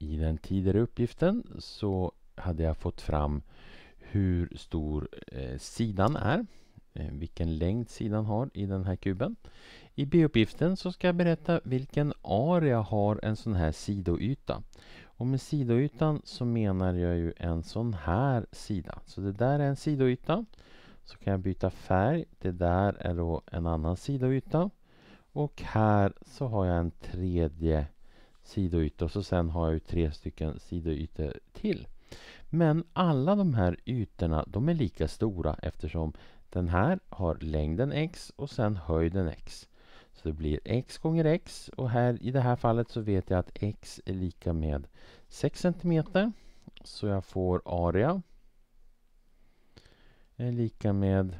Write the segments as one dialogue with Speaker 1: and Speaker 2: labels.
Speaker 1: i den tidigare uppgiften så hade jag fått fram hur stor eh, sidan är, eh, vilken längd sidan har i den här kuben. I B-uppgiften så ska jag berätta vilken area har en sån här sidoyta. Och med sidoytan så menar jag ju en sån här sida. Så det där är en sidoyta. Så kan jag byta färg. Det där är då en annan sidoyta. Och här så har jag en tredje sidoytor och så sen har jag ju tre stycken sidoytor till. Men alla de här ytorna de är lika stora eftersom den här har längden x och sen höjden x. Så det blir x gånger x och här i det här fallet så vet jag att x är lika med 6 cm. Så jag får area är lika med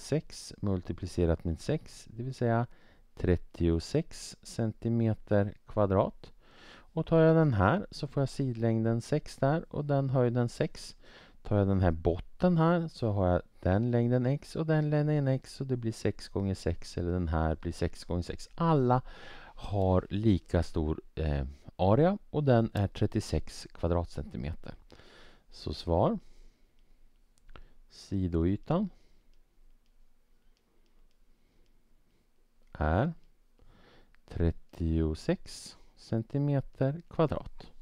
Speaker 1: 6 eh, multiplicerat med 6, det vill säga 36 centimeter kvadrat. Och tar jag den här så får jag sidlängden 6 där och den höjden 6. Tar jag den här botten här så har jag den längden x och den längden x och det blir 6 gånger 6 eller den här blir 6 gånger 6. Alla har lika stor eh, area och den är 36 kvadratcentimeter. Så svar sidoytan är 36 centimeter kvadrat.